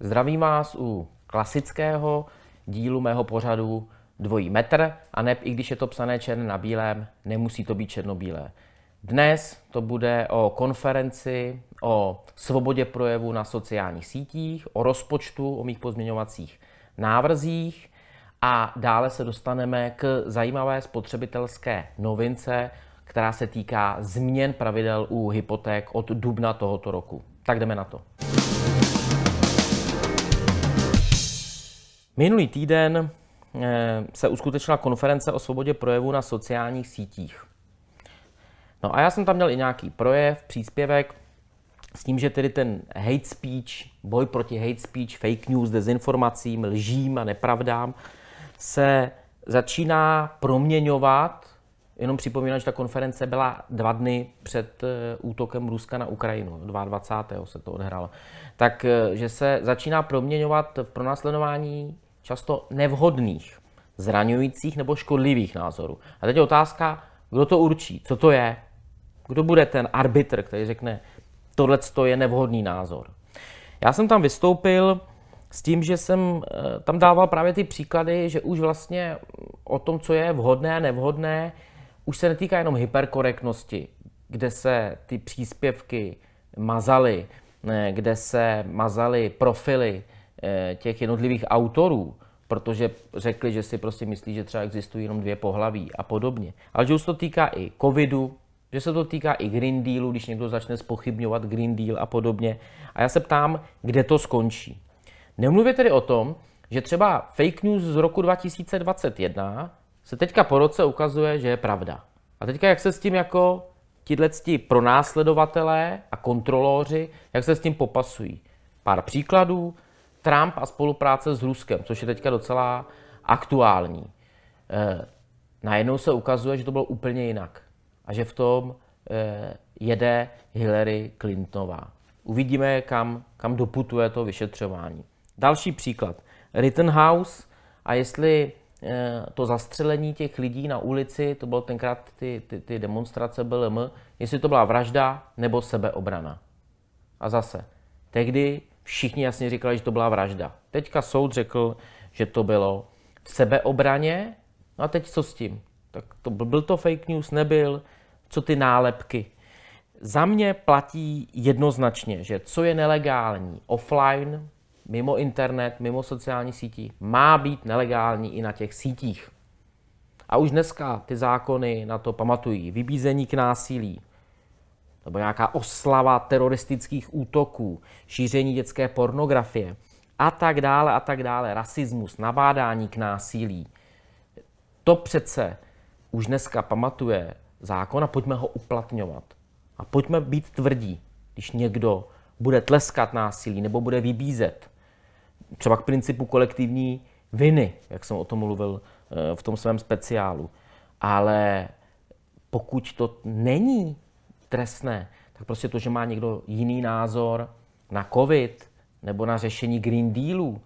Zdravím vás u klasického dílu mého pořadu Dvojí metr a ne, i když je to psané černé na bílém, nemusí to být černobílé. Dnes to bude o konferenci o svobodě projevu na sociálních sítích, o rozpočtu, o mých pozměňovacích návrzích a dále se dostaneme k zajímavé spotřebitelské novince, která se týká změn pravidel u hypoték od dubna tohoto roku. Tak jdeme na to. Minulý týden eh, se uskutečnila konference o svobodě projevu na sociálních sítích. No a já jsem tam měl i nějaký projev, příspěvek, s tím, že tedy ten hate speech, boj proti hate speech, fake news, dezinformacím, lžím a nepravdám se začíná proměňovat. Jenom připomínám, že ta konference byla dva dny před eh, útokem Ruska na Ukrajinu, 22. se to odhrálo, Tak, eh, že se začíná proměňovat v pronásledování často nevhodných, zraňujících nebo škodlivých názorů. A teď je otázka, kdo to určí, co to je, kdo bude ten arbitr, který řekne, tohle je nevhodný názor? Já jsem tam vystoupil s tím, že jsem eh, tam dával právě ty příklady, že už vlastně o tom, co je vhodné a nevhodné, už se netýká jenom hyperkorektnosti, kde se ty příspěvky mazaly, eh, kde se mazaly profily eh, těch jednotlivých autorů, protože řekli, že si prostě myslí, že třeba existují jenom dvě pohlaví a podobně. Ale že už to týká i covidu, že se to týká i Green Dealu, když někdo začne spochybňovat Green Deal a podobně. A já se ptám, kde to skončí. Nemluvě tedy o tom, že třeba fake news z roku 2021 se teďka po roce ukazuje, že je pravda. A teďka jak se s tím jako tihle pronásledovatelé a kontroloři jak se s tím popasují. Pár příkladů. Trump a spolupráce s Ruskem, což je teďka docela aktuální. E, najednou se ukazuje, že to bylo úplně jinak a že v tom eh, jede Hillary Clintonová. Uvidíme, kam, kam doputuje to vyšetřování. Další příklad. Rittenhouse a jestli eh, to zastřelení těch lidí na ulici, to byl tenkrát ty, ty, ty demonstrace BLM, jestli to byla vražda nebo sebeobrana. A zase, tehdy všichni jasně říkali, že to byla vražda. Teďka soud řekl, že to bylo v sebeobraně. No a teď co s tím? Tak to, byl to fake news, nebyl? co ty nálepky. Za mě platí jednoznačně, že co je nelegální offline, mimo internet, mimo sociální sítí, má být nelegální i na těch sítích. A už dneska ty zákony na to pamatují. Vybízení k násilí, nebo nějaká oslava teroristických útoků, šíření dětské pornografie a tak dále a tak dále, rasismus, nabádání k násilí. To přece už dneska pamatuje zákon a pojďme ho uplatňovat. A pojďme být tvrdí, když někdo bude tleskat násilí nebo bude vybízet. Třeba k principu kolektivní viny, jak jsem o tom mluvil eh, v tom svém speciálu. Ale pokud to není trestné, tak prostě to, že má někdo jiný názor na COVID nebo na řešení Green Dealu,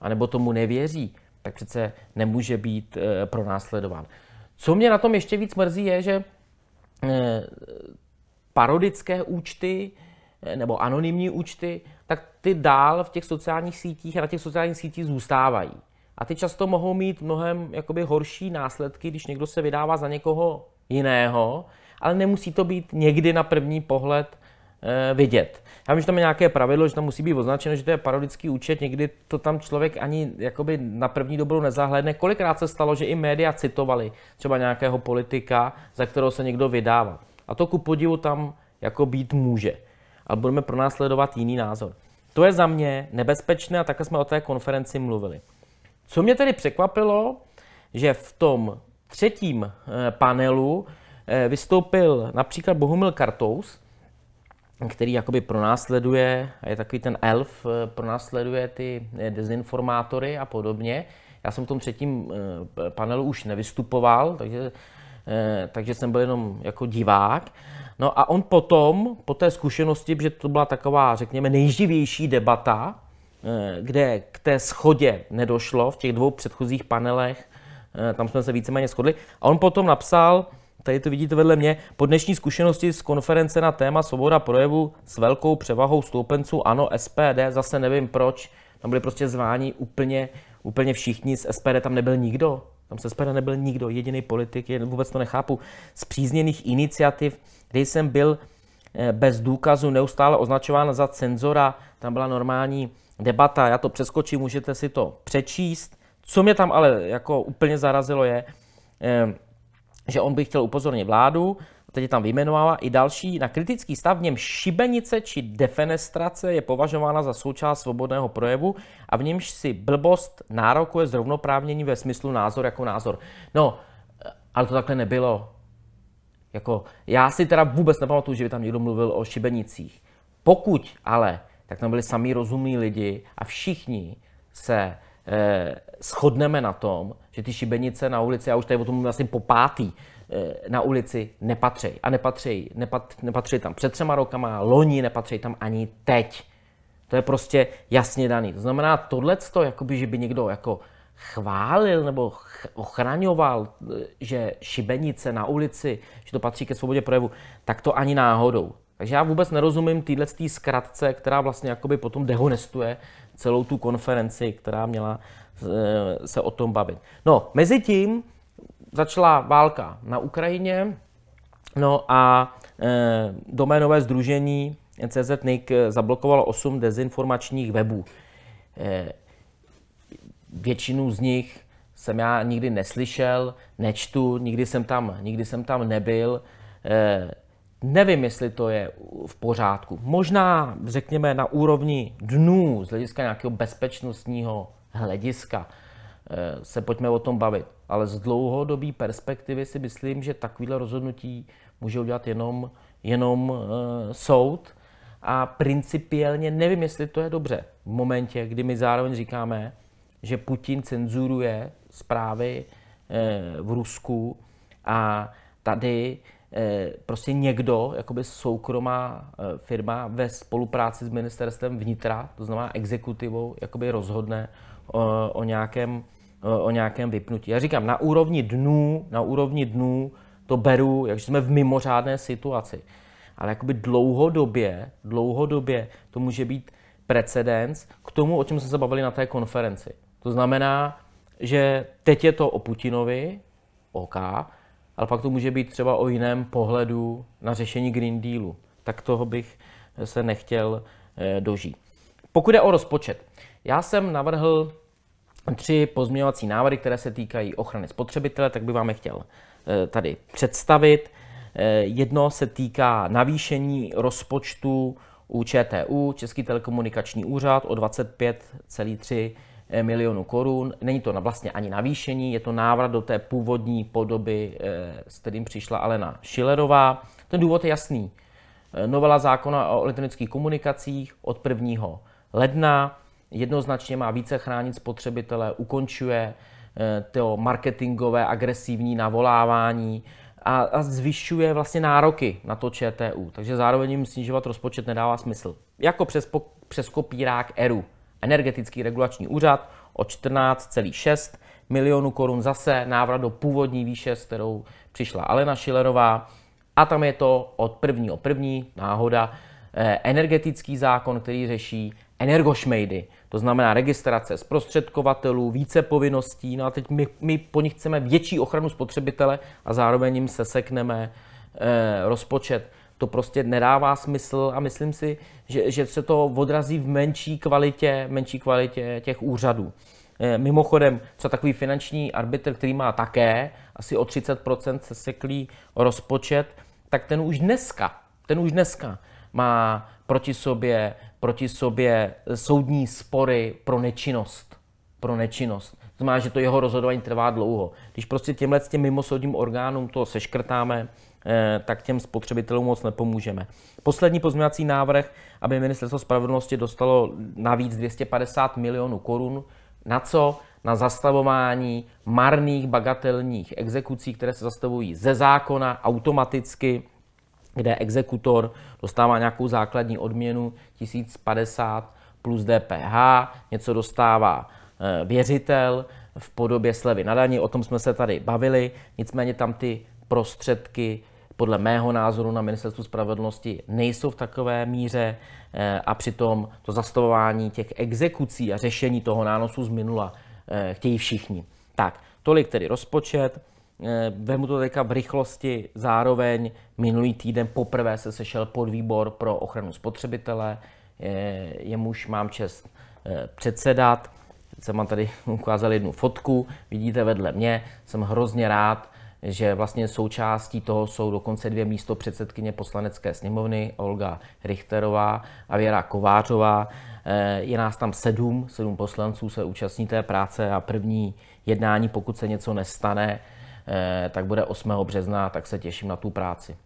anebo tomu nevěří, tak přece nemůže být eh, pronásledován. Co mě na tom ještě víc mrzí, je, že Eh, parodické účty eh, nebo anonymní účty, tak ty dál v těch sociálních sítích a na těch sociálních sítích zůstávají. A ty často mohou mít mnohem jakoby, horší následky, když někdo se vydává za někoho jiného, ale nemusí to být někdy na první pohled Eh, vidět. Já myslím, že tam je nějaké pravidlo, že tam musí být označeno, že to je parodický účet, někdy to tam člověk ani jakoby na první dobrou nezahledne. Kolikrát se stalo, že i média citovali třeba nějakého politika, za kterého se někdo vydává. A to ku podivu tam jako být může. Ale budeme pronásledovat jiný názor. To je za mě nebezpečné a také jsme o té konferenci mluvili. Co mě tedy překvapilo, že v tom třetím eh, panelu eh, vystoupil například Bohumil Kartous, který jakoby pronásleduje, a je takový ten elf, eh, pronásleduje ty eh, dezinformátory a podobně. Já jsem v tom třetím eh, panelu už nevystupoval, takže, takže jsem byl jenom jako divák. No a on potom, po té zkušenosti, že to byla taková, řekněme, nejživější debata, kde k té schodě nedošlo v těch dvou předchozích panelech, tam jsme se víceméně shodli, a on potom napsal, tady to vidíte vedle mě, po dnešní zkušenosti z konference na téma svoboda projevu s velkou převahou stoupenců ANO SPD, zase nevím proč, tam byli prostě zváni úplně, úplně všichni, z SPD tam nebyl nikdo, tam se SPD nebyl nikdo, jediný politik, je, vůbec to nechápu, přízněných iniciativ, kde jsem byl eh, bez důkazu neustále označován za cenzora, tam byla normální debata, já to přeskočím, můžete si to přečíst. Co mě tam ale jako úplně zarazilo je, eh, že on by chtěl upozornit vládu, teď je tam vyjmenovala i další, na kritický stav v něm šibenice či defenestrace je považována za součást svobodného projevu a v němž si blbost nárokuje zrovnoprávnění ve smyslu názor jako názor. No, eh, ale to takhle nebylo. Jako, já si teda vůbec nepamatuju, že by tam někdo mluvil o šibenicích. Pokud ale, tak tam byli samý rozumní lidi a všichni se eh, shodneme na tom, že ty šibenice na ulici, já už tady o tom vlastně po pátý, eh, na ulici nepatří. A nepatří, nepat, nepatří tam před třema rokama, loni nepatří tam ani teď. To je prostě jasně daný. To znamená, tohle to, jakoby, že by někdo jako chválil nebo ch- ochraňoval, eh, že šibenice na ulici, že to patří ke svobodě projevu, tak to ani náhodou. Takže já vůbec nerozumím téhle zkratce, která vlastně jakoby potom dehonestuje celou tu konferenci, která měla Eh, se o tom bavit. No, mezi tím začala válka na Ukrajině, no a eh, doménové združení CZNIC zablokovalo 8 dezinformačních webů. Eh, většinu z nich jsem já nikdy neslyšel, nečtu, nikdy jsem tam, nikdy jsem tam nebyl. Nevím, jestli to je v pořádku. Možná, řekněme, na úrovni dnů z hlediska nějakého bezpečnostního hlediska. Eh, se pojďme o tom bavit. Ale z dlouhodobé perspektivy si myslím, že takovýhle rozhodnutí může udělat jenom, jenom eh, soud. A principiálně nevím, jestli to je dobře. V momentě, kdy my zároveň říkáme, že Putin cenzuruje zprávy eh, v Rusku a tady prostě někdo, jakoby soukromá firma ve spolupráci s ministerstvem vnitra, to znamená exekutivou, jakoby rozhodne o, eh, o, nějakém, o, eh, o nějakém vypnutí. Já říkám, na úrovni dnů, na úrovni dnů to beru, jakže jsme v mimořádné situaci. Ale jakoby dlouhodobě, dlouhodobě to může být precedens k tomu, o čem jsme se bavili na té konferenci. To znamená, že teď je to o Putinovi, OK, ale pak to může být třeba o jiném pohledu na řešení Green Dealu. Tak toho bych se nechtěl eh, dožít. Pokud je o rozpočet, já jsem navrhl tři pozměňovací návrhy, které se týkají ochrany spotřebitele, tak bych vám je chtěl eh, tady představit. Eh, jedno se týká navýšení rozpočtu u ČTU, Český telekomunikační úřad, o 25,3 eh, milionů korun. Není to vlastně ani navýšení, je to návrat do té původní podoby, s kterým přišla Alena Šilerová. Ten důvod je jasný. Novela zákona o elektronických komunikacích od 1. ledna jednoznačně má více chránit spotřebitele, ukončuje eh, to marketingové agresivní navolávání a, a zvyšuje vlastně nároky na to ČTU. Takže zároveň jim snižovat rozpočet nedává smysl. Jako přes, přes kopírák ERU, Energetický regulační úřad, o 14,6 milionů korun zase návrat do původní výše, s kterou přišla Alena Šilerová. A tam je to od prvního první náhoda, eh, energetický zákon, který řeší energošmejdy. To znamená registrace zprostředkovatelů, více povinností, no a teď my, my po nich chceme větší ochranu spotřebitele a zároveň jim sesekneme eh, rozpočet. To prostě nedává smysl a myslím si, že, že se to odrazí v menší kvalitě, menší kvalitě těch úřadů. Eh, mimochodem, co takový finanční arbitr, který má také asi o 30% seseklý rozpočet, tak ten už dneska, ten už dneska má proti sobě proti sobě soudní spory pro nečinnost. Pro nečinnost. To znamená, že to jeho rozhodování trvá dlouho. Když prostě těmhle těm mimosoudním orgánům to seškrtáme, eh, tak těm spotřebitelům moc nepomůžeme. Poslední pozměňovací návrh, aby ministerstvo spravedlnosti dostalo navíc 250 milionů korun. Na co? Na zastavování marných bagatelních exekucí, které se zastavují ze zákona automaticky kde exekutor dostává nějakou základní odměnu 1050 plus DPH, něco dostává eh, věřitel v podobě slevy na daní, o tom jsme se tady bavili, nicméně tam ty prostředky podle mého názoru na ministerstvu spravedlnosti nejsou v takové míře eh, a přitom to zastavování těch exekucí a řešení toho nánosu z minula eh, chtějí všichni. Tak, tolik tedy rozpočet. Eh, vemu to teďka v rychlosti. Zároveň minulý týden poprvé se sešel podvýbor pro ochranu spotřebitele, jemuž mám čest eh, předsedat. Jsem vám tady ukázal jednu fotku, vidíte vedle mě. Jsem hrozně rád, že vlastně součástí toho jsou dokonce dvě místo předsedkyně poslanecké sněmovny, Olga Richterová a Věra Kovářová. Eh, je nás tam sedm, sedm poslanců se účastní té práce a první jednání, pokud se něco nestane, Eh, tak bude 8. března, tak se těším na tu práci.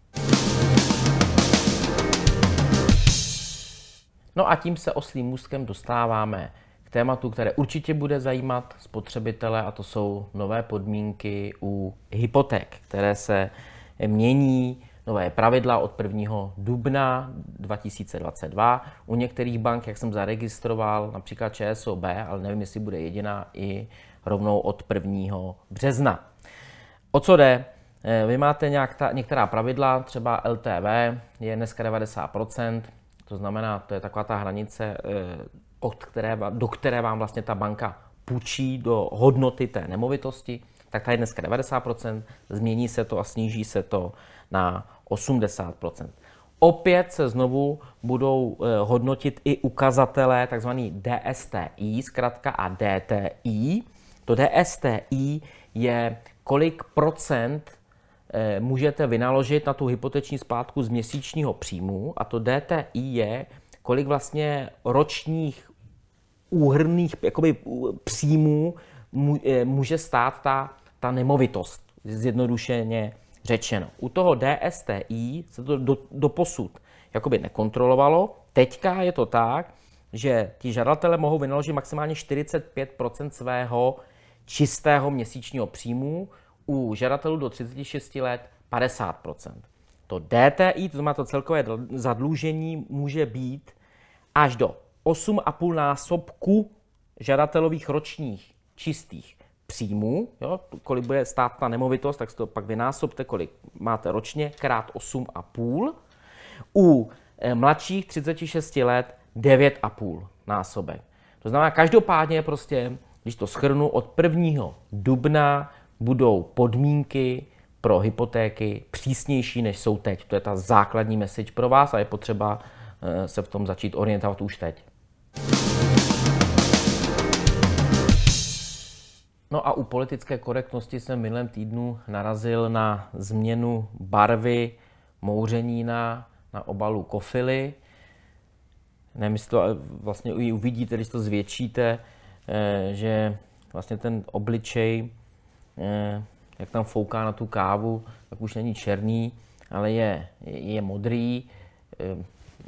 No a tím se oslým můstkem dostáváme k tématu, které určitě bude zajímat spotřebitele, a to jsou nové podmínky u hypoték, které se mění, nové pravidla od 1. dubna 2022. U některých bank, jak jsem zaregistroval, například ČSOB, ale nevím, jestli bude jediná, i rovnou od 1. března. O co jde? Eh, vy máte nějak ta, některá pravidla, třeba LTV je dneska 90%, to znamená, to je taková ta hranice, eh, od které, do které vám vlastně ta banka půjčí do hodnoty té nemovitosti, tak ta je dneska 90%, změní se to a sníží se to na 80%. Opět se znovu budou eh, hodnotit i ukazatele tzv. DSTI, zkrátka a DTI. To DSTI je kolik procent eh, můžete vynaložit na tu hypoteční splátku z měsíčního příjmu a to DTI je, kolik vlastně ročních úhrných jakoby, příjmů eh, může stát ta, ta nemovitost, zjednodušeně řečeno. U toho DSTI se to do, do posud jakoby nekontrolovalo. Teďka je to tak, že ti žadatelé mohou vynaložit maximálně 45 svého čistého měsíčního příjmu, u žadatelů do 36 let 50 To DTI, to znamená to celkové zadlužení, může být až do 8,5 násobku žadatelových ročních čistých příjmů. Jo? Kolik bude stát ta nemovitost, tak si to pak vynásobte, kolik máte ročně, krát 8,5. U eh, mladších 36 let 9,5 násobek. To znamená, každopádně prostě když to schrnu, od 1. dubna budou podmínky pro hypotéky přísnější, než jsou teď. To je ta základní message pro vás a je potřeba eh, se v tom začít orientovat už teď. No a u politické korektnosti jsem minulém týdnu narazil na změnu barvy mouření na obalu kofily. Nemyslím, eh, vlastně ji uvidíte, když to zvětšíte, Eh, že vlastně ten obličej, eh, jak tam fouká na tu kávu, tak už není černý, ale je, je modrý. Eh,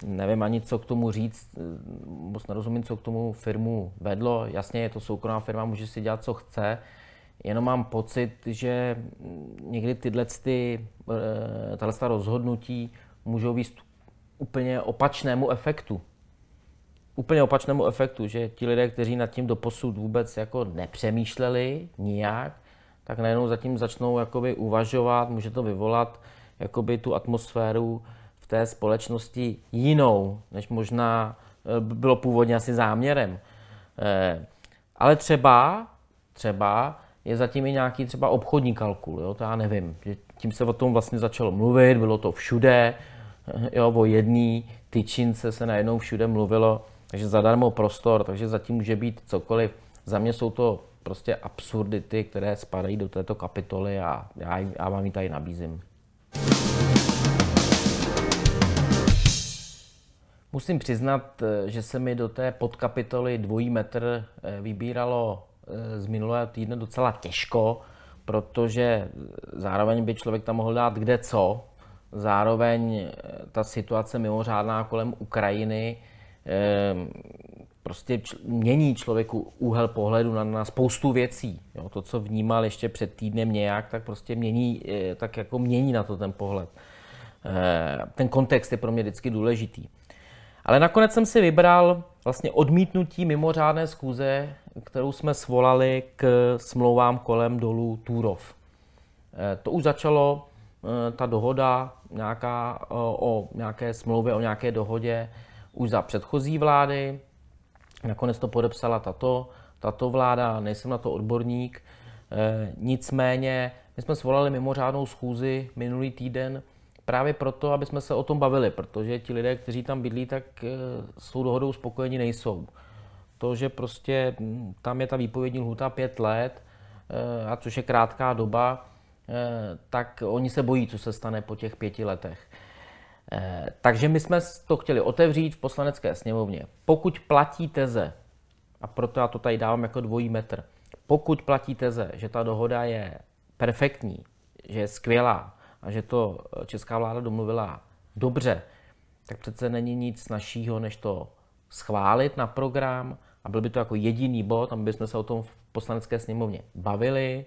nevím ani, co k tomu říct, moc nerozumím, co k tomu firmu vedlo. Jasně, je to soukromá firma, může si dělat, co chce, jenom mám pocit, že někdy tyhle ty, tato rozhodnutí můžou výst úplně opačnému efektu úplně opačnému efektu, že ti lidé, kteří nad tím doposud vůbec jako nepřemýšleli nijak, tak najednou zatím začnou jakoby uvažovat, může to vyvolat jakoby tu atmosféru v té společnosti jinou, než možná eh, bylo původně asi záměrem. Eh, ale třeba, třeba je zatím i nějaký třeba obchodní kalkul, jo? to já nevím. Že tím se o tom vlastně začalo mluvit, bylo to všude, eh, jo, o jedné tyčince se najednou všude mluvilo takže zadarmo prostor, takže zatím může být cokoliv. Za mě jsou to prostě absurdity, které spadají do této kapitoly a já, já vám ji tady nabízím. Musím přiznat, eh, že se mi do té podkapitoly dvojí metr eh, vybíralo eh, z minulého týdne docela těžko, protože zároveň by člověk tam mohl dát kde co, zároveň ta situace mimořádná kolem Ukrajiny, Ehm, prostě mění člověku úhel pohledu na, na spoustu věcí. Jo, to, co vnímal ještě před týdnem nějak, tak prostě mění, e, tak jako mění na to ten pohled. E, ten kontext je pro mě vždycky důležitý. Ale nakonec jsem si vybral vlastně odmítnutí mimořádné schůze, kterou jsme svolali k smlouvám kolem dolů Turov. E, to už začalo, ta dohoda nějaká o nějaké smlouvě, o nějaké dohodě, už za předchozí vlády. Nakonec to podepsala tato, tato vláda, nejsem na to odborník. E, nicméně, my jsme svolali mimořádnou schůzi minulý týden právě proto, aby jsme se o tom bavili, protože ti lidé, kteří tam bydlí, tak e, s tou dohodou spokojeni nejsou. To, že prostě tam je ta výpovědní lhuta pět let, e, a což je krátká doba, e, tak oni se bojí, co se stane po těch pěti letech. Eh, takže my jsme to chtěli otevřít v poslanecké sněmovně. Pokud platí teze, a proto já to tady dávám jako dvojí metr, pokud platí teze, že ta dohoda je perfektní, že je skvělá a že to eh, česká vláda domluvila dobře, tak přece není nic snažšího, než to schválit na program a byl by to jako jediný bod, aby jsme se o tom v poslanecké sněmovně bavili,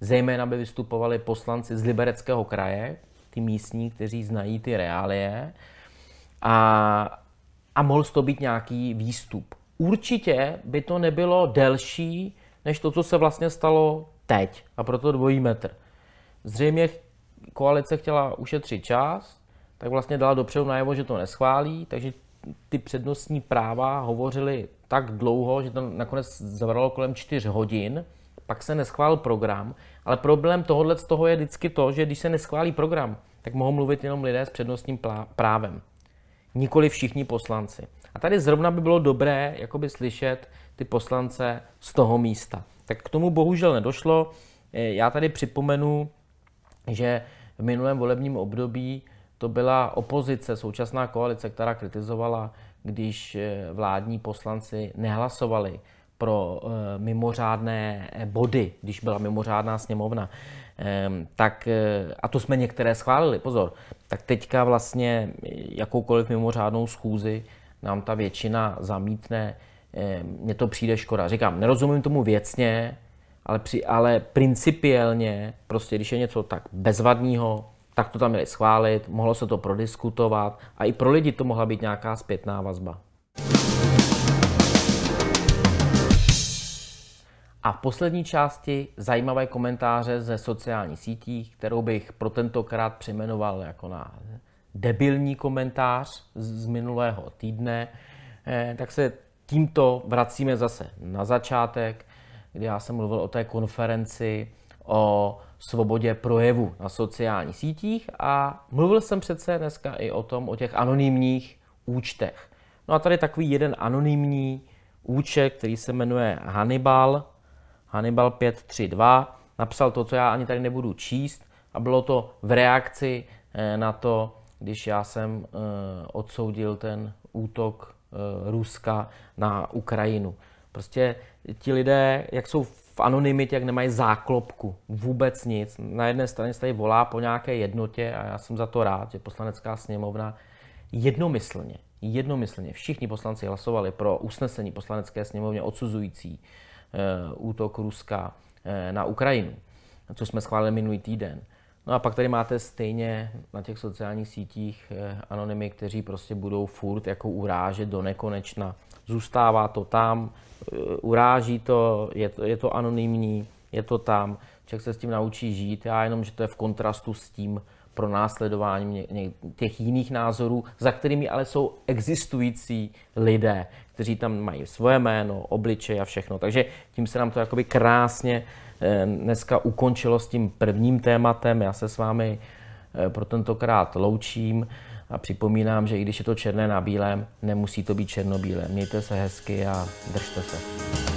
zejména by vystupovali poslanci z Libereckého kraje, ty místní, kteří znají ty reálie a, a mohl to být nějaký výstup. Určitě by to nebylo delší, než to, co se vlastně stalo teď a proto dvojí metr. Zřejmě koalice chtěla ušetřit čas, tak vlastně dala dopředu najevo, že to neschválí, takže ty přednostní práva hovořili tak dlouho, že to nakonec zabralo kolem čtyř hodin, pak se neschvál program, ale problém tohohle z toho je vždycky to, že když se neschválí program, tak mohou mluvit jenom lidé s přednostním právem. Nikoli všichni poslanci. A tady zrovna by bylo dobré jakoby slyšet ty poslance z toho místa. Tak k tomu bohužel nedošlo. Eh, já tady připomenu, že v minulém volebním období to byla opozice, současná koalice, která kritizovala, když eh, vládní poslanci nehlasovali pro eh, mimořádné eh, body, když byla mimořádná sněmovna, ehm, tak, eh, a to jsme některé schválili, pozor, tak teďka vlastně jakoukoliv mimořádnou schůzi nám ta většina zamítne, ehm, mně to přijde škoda. Říkám, nerozumím tomu věcně, ale, při, ale principiálně, prostě když je něco tak bezvadního, tak to tam měli schválit, mohlo se to prodiskutovat a i pro lidi to mohla být nějaká zpětná vazba. A v poslední části zajímavé komentáře ze sociálních sítí, kterou bych pro tentokrát přejmenoval jako na debilní komentář z minulého týdne, eh, tak se tímto vracíme zase na začátek, kdy já jsem mluvil o té konferenci o svobodě projevu na sociálních sítích a mluvil jsem přece dneska i o tom, o těch anonymních účtech. No a tady takový jeden anonymní účet, který se jmenuje Hannibal, Hannibal 532, napsal to, co já ani tady nebudu číst a bylo to v reakci eh, na to, když já jsem eh, odsoudil ten útok eh, Ruska na Ukrajinu. Prostě ti lidé, jak jsou v anonymitě, jak nemají záklopku, vůbec nic. Na jedné straně se tady volá po nějaké jednotě a já jsem za to rád, že poslanecká sněmovna jednomyslně, jednomyslně, všichni poslanci hlasovali pro usnesení poslanecké sněmovně odsuzující Eh, útok Ruska eh, na Ukrajinu, co jsme schválili minulý týden. No a pak tady máte stejně na těch sociálních sítích eh, anonymy, kteří prostě budou furt jako urážet do nekonečna. Zůstává to tam, uráží to, je to, je to anonymní, je to tam, člověk se s tím naučí žít, já jenom, že to je v kontrastu s tím, pro následování těch jiných názorů, za kterými ale jsou existující lidé, kteří tam mají svoje jméno, obličej a všechno. Takže tím se nám to jakoby krásně eh, dneska ukončilo s tím prvním tématem. Já se s vámi eh, pro tentokrát loučím a připomínám, že i když je to černé na bílém, nemusí to být černobílé. Mějte se hezky a držte se.